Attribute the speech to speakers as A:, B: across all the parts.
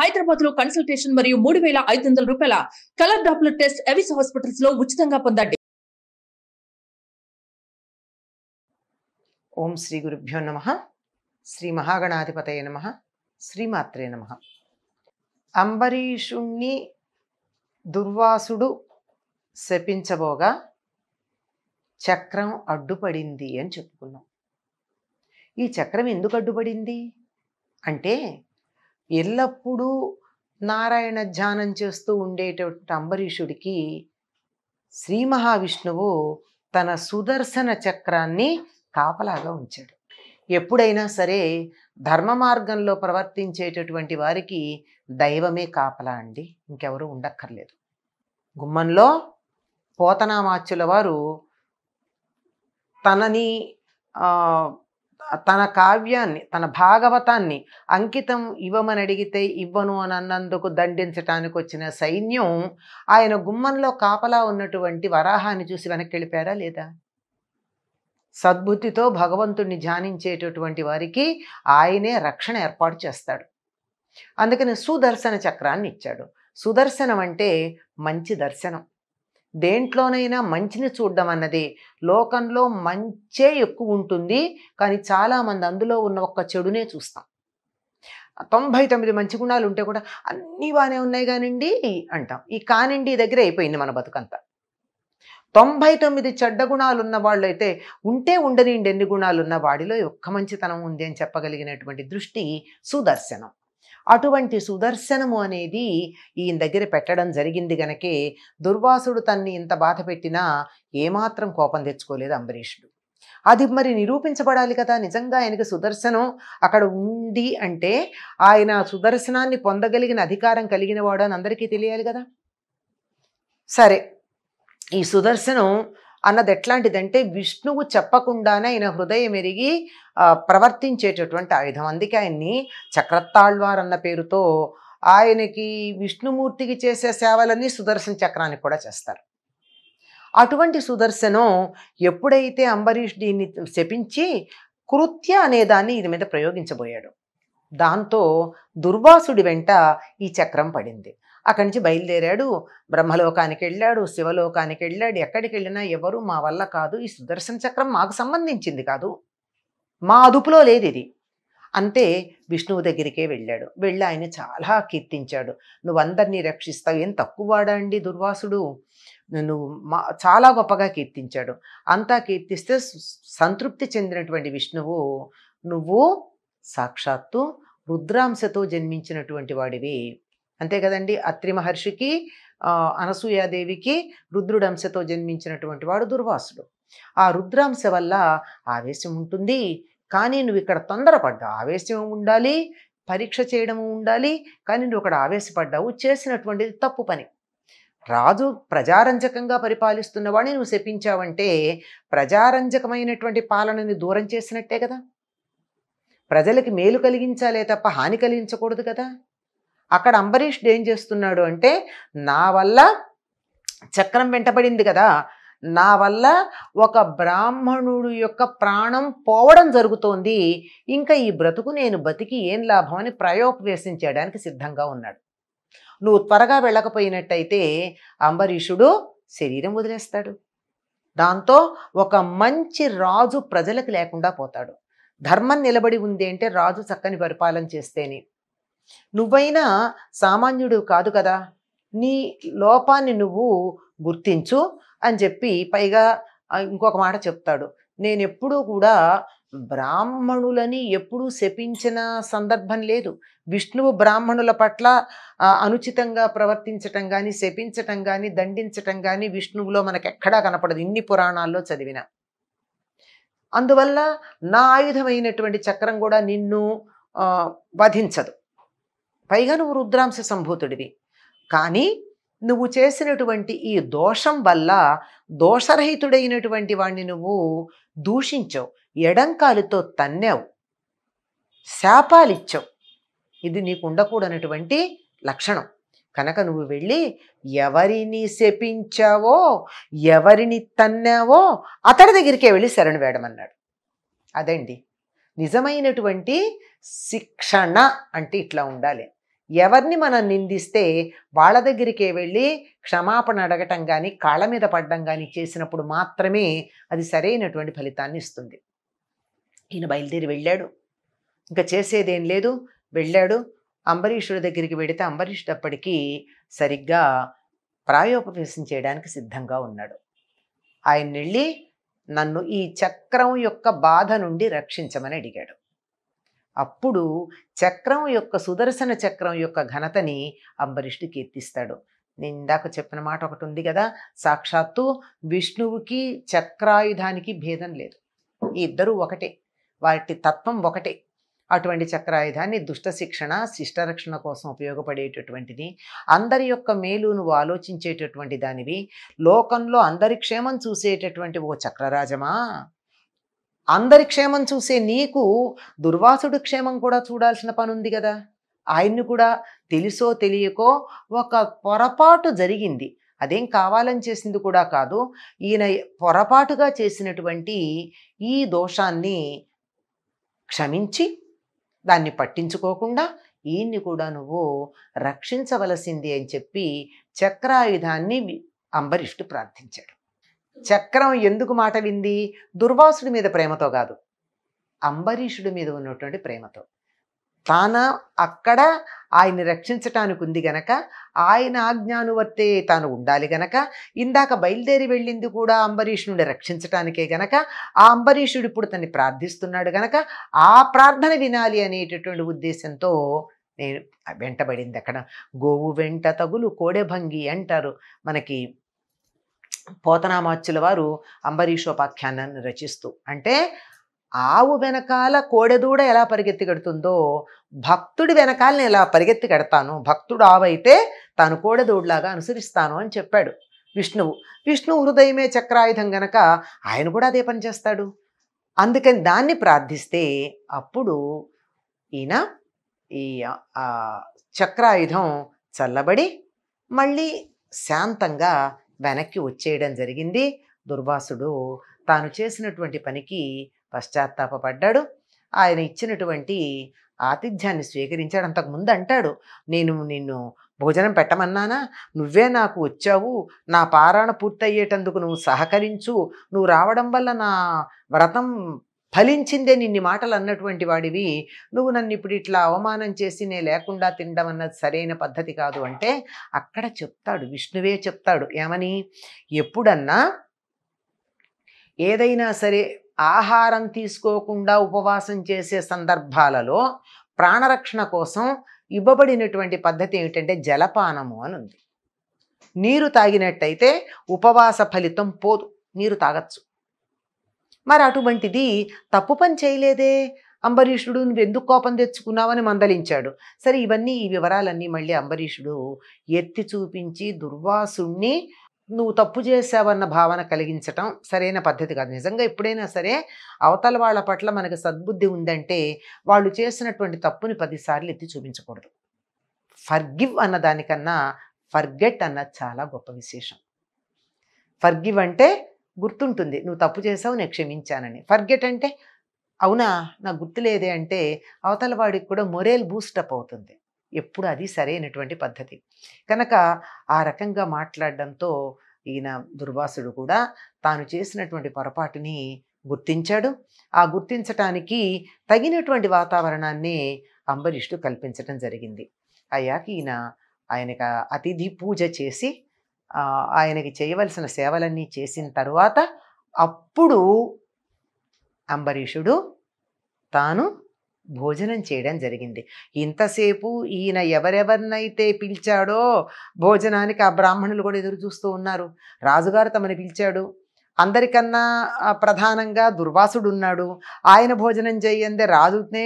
A: హైదరాబాద్ లో కన్సల్టేషన్ మరియు మూడు వేల ఐదు వందల రూపాయల colour doppler test Avis hospitals లో ఉచితంగా పొందండి ఓం శ్రీ గురుభ్యో నమ శ్రీ మహాగణాధిపతయ నమ శ్రీమాత్రే నమ అంబరీషుణ్ణి దుర్వాసుడు శపించబోగా చక్రం అడ్డుపడింది అని చెప్పుకున్నాం ఈ చక్రం ఎందుకు అడ్డుపడింది అంటే ఎల్లప్పుడూ నారాయణ ధ్యానం చేస్తూ ఉండేటటువంటి అంబరీషుడికి శ్రీ మహావిష్ణువు తన సుదర్శన చక్రాన్ని కాపలాగా ఉంచాడు ఎప్పుడైనా సరే ధర్మ మార్గంలో ప్రవర్తించేటటువంటి వారికి దైవమే కాపలా అండి ఇంకెవరూ ఉండక్కర్లేదు గుమ్మంలో పోతనామాచ్యుల వారు తనని తన కావ్యాన్ని తన భాగవతాన్ని అంకితం ఇవ్వమని అడిగితే ఇవ్వను అని అన్నందుకు దండించటానికి వచ్చిన సైన్యం ఆయన గుమ్మంలో కాపలా ఉన్నటువంటి వరాహాన్ని చూసి వెనక్కి వెళ్ళిపోయారా లేదా సద్బుద్ధితో భగవంతుణ్ణి ధ్యానించేటటువంటి వారికి ఆయనే రక్షణ ఏర్పాటు చేస్తాడు అందుకని సుదర్శన చక్రాన్ని ఇచ్చాడు సుదర్శనం అంటే మంచి దర్శనం దేంట్లోనైనా మంచిని చూడడం అన్నది లోకంలో మంచే ఎక్కువ ఉంటుంది కానీ చాలామంది అందులో ఉన్న ఒక్క చెడునే చూస్తాం తొంభై తొమ్మిది మంచి గుణాలు ఉంటే కూడా అన్నీ బాగానే ఉన్నాయి కానివ్వండి అంటాం ఈ కానిండి దగ్గర అయిపోయింది మన బతుకంతా తొంభై తొమ్మిది చెడ్డ గుణాలు ఉన్న అయితే ఉంటే ఉండనిండి ఎన్ని గుణాలున్న వాడిలో ఒక్క మంచితనం ఉంది అని చెప్పగలిగినటువంటి దృష్టి సుదర్శనం అటువంటి సుదర్శనము అనేది ఈయన దగ్గర పెట్టడం జరిగింది గనకే దుర్వాసుడు తన్ని ఇంత బాధ పెట్టినా ఏమాత్రం కోపం తెచ్చుకోలేదు అంబరీషుడు అది మరి నిరూపించబడాలి కదా నిజంగా ఆయనకు సుదర్శనం అక్కడ ఉంది అంటే ఆయన సుదర్శనాన్ని పొందగలిగిన అధికారం కలిగిన వాడు అని అందరికీ తెలియాలి కదా సరే ఈ సుదర్శనం అన్నది ఎట్లాంటిదంటే విష్ణువు చెప్పకుండానే ఆయన హృదయం ఎరిగి ప్రవర్తించేటటువంటి ఆయుధం అందుకే ఆయన్ని చక్రత్తాళ్వార్ అన్న పేరుతో ఆయనకి విష్ణుమూర్తికి చేసే సేవలన్నీ సుదర్శన చక్రానికి కూడా చేస్తారు అటువంటి సుదర్శనం ఎప్పుడైతే అంబరీష్ దీన్ని శపించి కృత్య అనే దాన్ని ఇది మీద ప్రయోగించబోయాడు దాంతో దుర్వాసుడి వెంట ఈ చక్రం పడింది అక్కడి నుంచి బయలుదేరాడు బ్రహ్మలోకానికి వెళ్ళాడు శివలోకానికి వెళ్ళాడు ఎక్కడికి వెళ్ళినా ఎవరు మా వల్ల కాదు ఈ సుదర్శన చక్రం మాకు సంబంధించింది కాదు మా అదుపులో లేదు ఇది అంతే విష్ణువు దగ్గరికే వెళ్ళాడు వెళ్ళి ఆయన చాలా కీర్తించాడు నువ్వు రక్షిస్తావు ఏం తక్కువవాడా అండి దుర్వాసుడు నువ్వు మా చాలా గొప్పగా కీర్తించాడు అంతా కీర్తిస్తే సంతృప్తి చెందినటువంటి విష్ణువు నువ్వు సాక్షాత్తు రుద్రాంశతో జన్మించినటువంటి వాడివి అంతే కదండి అత్రి మహర్షికి అనసూయాదేవికి రుద్రుడంశతో జన్మించినటువంటి వాడు దుర్వాసుడు ఆ రుద్రాంశ వల్ల ఆవేశం ఉంటుంది కానీ నువ్వు ఇక్కడ తొందరపడ్డా ఆవేశం ఉండాలి పరీక్ష చేయడము ఉండాలి కానీ నువ్వు అక్కడ ఆవేశపడ్డావు చేసినటువంటిది తప్పు పని రాజు ప్రజారంజకంగా పరిపాలిస్తున్న వాడిని నువ్వు శపించావంటే ప్రజారంజకమైనటువంటి పాలనని దూరం చేసినట్టే కదా ప్రజలకి మేలు కలిగించాలే తప్ప హాని కలిగించకూడదు కదా అక్కడ అంబరీష్ ఏం చేస్తున్నాడు అంటే నా వల్ల చక్రం వెంటబడింది కదా నా వల్ల ఒక బ్రాహ్మణుడు యొక్క ప్రాణం పోవడం జరుగుతోంది ఇంకా ఈ బ్రతుకు నేను బతికి ఏం లాభం అని ప్రయోపవేశం చేయడానికి సిద్ధంగా ఉన్నాడు నువ్వు త్వరగా వెళ్ళకపోయినట్టయితే అంబరీషుడు శరీరం వదిలేస్తాడు దాంతో ఒక మంచి రాజు ప్రజలకు లేకుండా పోతాడు ధర్మం నిలబడి ఉంది అంటే రాజు చక్కని పరిపాలన చేస్తేనే నువ్వైనా సామాన్యుడు కాదు కదా నీ లోపాన్ని నువ్వు గుర్తించు అని చెప్పి పైగా ఇంకొక మాట చెప్తాడు నేను ఎప్పుడూ కూడా బ్రాహ్మణులని ఎప్పుడూ శపించిన సందర్భం లేదు విష్ణువు బ్రాహ్మణుల పట్ల అనుచితంగా ప్రవర్తించటం కానీ శపించటం కానీ దండించటం కానీ విష్ణువులో మనకు ఎక్కడా కనపడదు ఇన్ని పురాణాల్లో చదివిన అందువల్ల నా ఆయుధమైనటువంటి చక్రం కూడా నిన్ను వధించదు పైగా నువ్వు రుద్రాంశ సంభూతుడివి కానీ నువ్వు చేసినటువంటి ఈ దోషం వల్ల దోషరహితుడైనటువంటి వాణ్ణి నువ్వు దూషించవు ఎడంకాలుతో తన్నావు శాపాలిచ్చావు ఇది నీకు ఉండకూడనటువంటి లక్షణం కనుక నువ్వు వెళ్ళి ఎవరిని శపించావో ఎవరిని తన్నావో అతడి దగ్గరికే వెళ్ళి శరణు అన్నాడు అదండి నిజమైనటువంటి శిక్షణ అంటే ఇట్లా ఉండాలి ఎవరిని మనం నిందిస్తే వాళ్ళ దగ్గరికే వెళ్ళి క్షమాపణ అడగటం కానీ కాళ్ళ మీద పడ్డం కానీ చేసినప్పుడు మాత్రమే అది సరైనటువంటి ఫలితాన్ని ఇస్తుంది ఈయన బయలుదేరి వెళ్ళాడు ఇంకా చేసేదేం లేదు వెళ్ళాడు అంబరీషుడి దగ్గరికి వెడితే అంబరీషుడు అప్పటికీ సరిగ్గా ప్రాయోపవేశం చేయడానికి సిద్ధంగా ఉన్నాడు ఆయన వెళ్ళి నన్ను ఈ చక్రం యొక్క బాధ నుండి రక్షించమని అడిగాడు అప్పుడు చక్రం యొక్క సుదర్శన చక్రం యొక్క ఘనతని అంబరీష్ని కీర్తిస్తాడు నేను ఇందాక చెప్పిన మాట ఒకటి ఉంది కదా సాక్షాత్తు విష్ణువుకి చక్రాయుధానికి భేదం లేదు ఈ ఇద్దరూ ఒకటే వాటి తత్వం ఒకటే అటువంటి చక్రాయుధాన్ని దుష్ట శిక్షణ శిష్టరక్షణ కోసం ఉపయోగపడేటటువంటిది అందరి యొక్క మేలు నువ్వు ఆలోచించేటటువంటి దానివి లోకంలో అందరి క్షేమం చూసేటటువంటి ఓ చక్రరాజమా అందరి క్షేమం చూసే నీకు దుర్వాసుడు క్షేమం కూడా చూడాల్సిన పని ఉంది కదా ఆయన్ని కూడా తెలుసో తెలియకో ఒక పొరపాటు జరిగింది అదేం కావాలని చేసింది కూడా కాదు ఈయన పొరపాటుగా చేసినటువంటి ఈ దోషాన్ని క్షమించి దాన్ని పట్టించుకోకుండా ఈయన్ని కూడా నువ్వు రక్షించవలసింది అని చెప్పి చక్రాయుధాన్ని అంబరీషుడు ప్రార్థించాడు చక్రం ఎందుకు మాట వింది దుర్వాసుడి మీద ప్రేమతో కాదు అంబరీషుడి మీద ఉన్నటువంటి ప్రేమతో తాను అక్కడ ఆయన్ని రక్షించటానికి ఉంది గనక ఆయన ఆజ్ఞానువర్తే తాను ఉండాలి గనక ఇందాక బయలుదేరి వెళ్ళింది కూడా అంబరీషుని రక్షించటానికే గనక ఆ అంబరీషుడు ఇప్పుడు తన్ని ప్రార్థిస్తున్నాడు గనక ఆ ప్రార్థన వినాలి అనేటటువంటి ఉద్దేశంతో నేను వెంటబడింది అక్కడ గోవు వెంట తగులు కోడెభంగి అంటారు మనకి పోతనామాచ్యుల వారు అంబరీషోపాఖ్యానాన్ని రచిస్తూ అంటే ఆవు వెనకాల కోడెదూడ ఎలా పరిగెత్తి కడుతుందో భక్తుడి వెనకాల నేను పరిగెత్తి కడతాను భక్తుడు ఆవైతే తాను కోడెదూడలాగా అనుసరిస్తాను అని చెప్పాడు విష్ణువు విష్ణు హృదయమే చక్రాయుధం గనక ఆయన కూడా అదే పని చేస్తాడు అందుకని దాన్ని ప్రార్థిస్తే అప్పుడు ఈయన ఈ చక్రాయుధం చల్లబడి మళ్ళీ శాంతంగా వెనక్కి వచ్చేయడం జరిగింది దుర్వాసుడు తాను చేసినటువంటి పనికి పశ్చాత్తాపడ్డాడు ఆయన ఇచ్చినటువంటి ఆతిథ్యాన్ని స్వీకరించాడు అంతకుముందు అంటాడు నేను నిన్ను భోజనం పెట్టమన్నానా నువ్వే నాకు వచ్చావు నా పారాయణ పూర్తయ్యేటందుకు నువ్వు సహకరించు నువ్వు రావడం వల్ల నా వ్రతం ఫలించిందే నిన్ని మాటలు అన్నటువంటి వాడివి నువ్వు నన్ను ఇప్పుడు ఇట్లా అవమానం చేసి నే లేకుండా తినడం అన్నది సరైన పద్ధతి కాదు అంటే అక్కడ చెప్తాడు విష్ణువే చెప్తాడు ఏమని ఎప్పుడన్నా ఏదైనా సరే ఆహారం తీసుకోకుండా ఉపవాసం చేసే సందర్భాలలో ప్రాణరక్షణ కోసం ఇవ్వబడినటువంటి పద్ధతి ఏమిటంటే జలపానము అని ఉంది నీరు తాగినట్టయితే ఉపవాస ఫలితం పోదు నీరు తాగచ్చు మరి అటువంటిది తప్పు పని చేయలేదే అంబరీషుడు నువ్వు ఎందుకు కోపం తెచ్చుకున్నావని మందలించాడు సరే ఇవన్నీ ఈ వివరాలన్నీ మళ్ళీ అంబరీషుడు ఎత్తి చూపించి దుర్వాసుణ్ణి నువ్వు తప్పు చేసావన్న భావన కలిగించటం సరైన పద్ధతి కాదు నిజంగా ఎప్పుడైనా సరే అవతల వాళ్ళ పట్ల మనకు సద్బుద్ధి ఉందంటే వాళ్ళు చేసినటువంటి తప్పుని పదిసార్లు ఎత్తి చూపించకూడదు ఫర్గివ్ అన్న దానికన్నా ఫర్గెట్ అన్న చాలా గొప్ప విశేషం ఫర్గివ్ అంటే గుర్తుంటుంది నువ్వు తప్పు చేసావు నేను క్షమించానని ఫర్గెట్ అంటే అవునా నాకు గుర్తులేదే అంటే అవతల వాడికి కూడా మొరేల్ బూస్టప్ అవుతుంది ఎప్పుడు అది సరైనటువంటి పద్ధతి కనుక ఆ రకంగా మాట్లాడడంతో ఈయన దుర్వాసుడు కూడా తాను చేసినటువంటి పొరపాటుని గుర్తించాడు ఆ గుర్తించటానికి తగినటువంటి వాతావరణాన్ని అంబరీషుడు కల్పించటం జరిగింది అయ్యాక ఈయన ఆయనకు అతిథి పూజ చేసి ఆయనకి చేయవలసిన సేవలన్నీ చేసిన తర్వాత అప్పుడు అంబరీషుడు తాను భోజనం చేయడం జరిగింది ఇంతసేపు ఈయన ఎవరెవరినైతే పిలిచాడో భోజనానికి ఆ బ్రాహ్మణులు కూడా ఎదురు చూస్తూ ఉన్నారు రాజుగారు తమని పిలిచాడు అందరికన్నా ప్రధానంగా దుర్వాసుడు ఉన్నాడు ఆయన భోజనం చేయందే రాజునే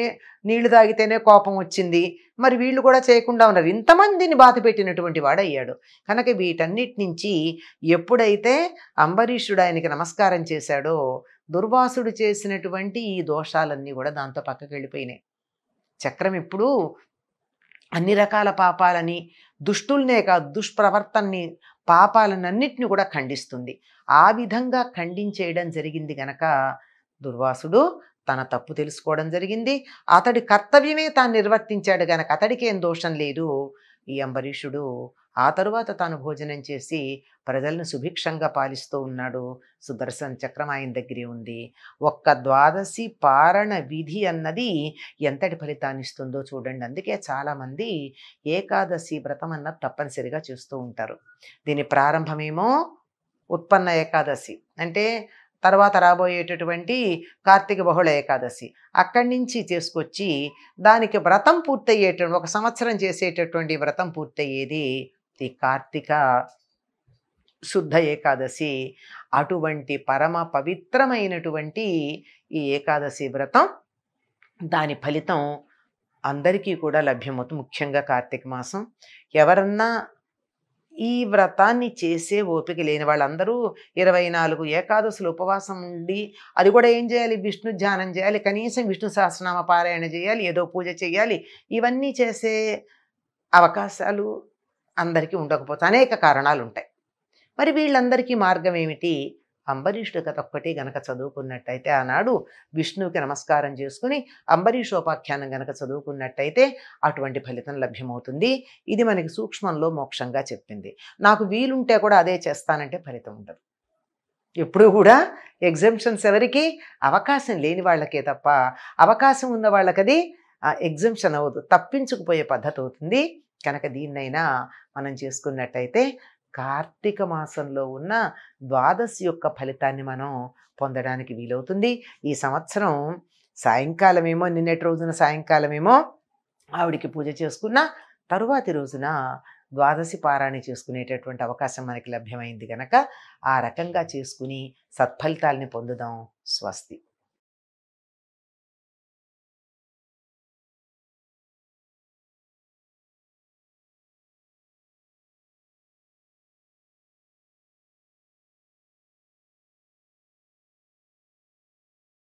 A: నీళ్లు తాగితేనే కోపం వచ్చింది మరి వీళ్ళు కూడా చేయకుండా ఉన్నారు ఇంతమందిని బాధ పెట్టినటువంటి వాడయ్యాడు కనుక వీటన్నిటి నుంచి ఎప్పుడైతే అంబరీషుడు ఆయనకి నమస్కారం చేశాడో దుర్వాసుడు చేసినటువంటి ఈ దోషాలన్నీ కూడా దాంతో పక్కకి వెళ్ళిపోయినాయి చక్రం ఇప్పుడు అన్ని రకాల పాపాలని దుష్టుల్నే కాదు దుష్ప్రవర్తన్ని పాపాలనన్నిటిని కూడా ఖండిస్తుంది ఆ విధంగా ఖండించేయడం జరిగింది గనక దుర్వాసుడు తన తప్పు తెలుసుకోవడం జరిగింది అతడి కర్తవ్యమే తాను నిర్వర్తించాడు గనక ఏం దోషం లేదు ఈ అంబరీషుడు ఆ తరువాత తాను భోజనం చేసి ప్రజలను సుభిక్షంగా పాలిస్తూ ఉన్నాడు సుదర్శన్ చక్రం ఆయన దగ్గరే ఉంది ఒక్క ద్వాదశి పారణ విధి అన్నది ఎంతటి ఫలితాన్ని ఇస్తుందో చూడండి అందుకే చాలామంది ఏకాదశి వ్రతం అన్నది తప్పనిసరిగా చేస్తూ ఉంటారు దీని ప్రారంభమేమో ఉత్పన్న ఏకాదశి అంటే తర్వాత రాబోయేటటువంటి కార్తీక బహుళ ఏకాదశి అక్కడి నుంచి చేసుకొచ్చి దానికి వ్రతం పూర్తయ్యేటువంటి ఒక సంవత్సరం చేసేటటువంటి వ్రతం పూర్తయ్యేది ఈ కార్తీక శుద్ధ ఏకాదశి అటువంటి పరమ పవిత్రమైనటువంటి ఈ ఏకాదశి వ్రతం దాని ఫలితం అందరికీ కూడా లభ్యమవుతుంది ముఖ్యంగా కార్తీక మాసం ఎవరన్నా ఈ వ్రతాన్ని చేసే ఓపిక లేని వాళ్ళందరూ ఇరవై నాలుగు ఏకాదశులు ఉపవాసం ఉండి అది కూడా ఏం చేయాలి విష్ణు ధ్యానం చేయాలి కనీసం విష్ణు సహస్రనామ పారాయణ చేయాలి ఏదో పూజ చేయాలి ఇవన్నీ చేసే అవకాశాలు అందరికీ ఉండకపోతే అనేక కారణాలు ఉంటాయి మరి వీళ్ళందరికీ మార్గం ఏమిటి అంబరీషుడు కథ ఒక్కటి గనక చదువుకున్నట్టయితే ఆనాడు విష్ణువుకి నమస్కారం చేసుకుని అంబరీషోపాఖ్యానం గనక చదువుకున్నట్టయితే అటువంటి ఫలితం లభ్యమవుతుంది ఇది మనకి సూక్ష్మంలో మోక్షంగా చెప్పింది నాకు వీలుంటే కూడా అదే చేస్తానంటే ఫలితం ఉండదు ఎప్పుడూ కూడా ఎగ్జిబిషన్స్ ఎవరికి అవకాశం లేని వాళ్ళకే తప్ప అవకాశం ఉన్న వాళ్ళకది ఎగ్జిబిషన్ అవ్వదు తప్పించుకుపోయే పద్ధతి అవుతుంది కనుక దీన్నైనా మనం చేసుకున్నట్టయితే కార్తీక మాసంలో ఉన్న ద్వాదశి యొక్క ఫలితాన్ని మనం పొందడానికి వీలవుతుంది ఈ సంవత్సరం సాయంకాలమేమో నిన్నటి రోజున సాయంకాలమేమో ఆవిడికి పూజ చేసుకున్న తరువాతి రోజున ద్వాదశి పారాయణ చేసుకునేటటువంటి అవకాశం మనకి లభ్యమైంది కనుక ఆ రకంగా చేసుకుని సత్ఫలితాల్ని పొందుదాం స్వస్తి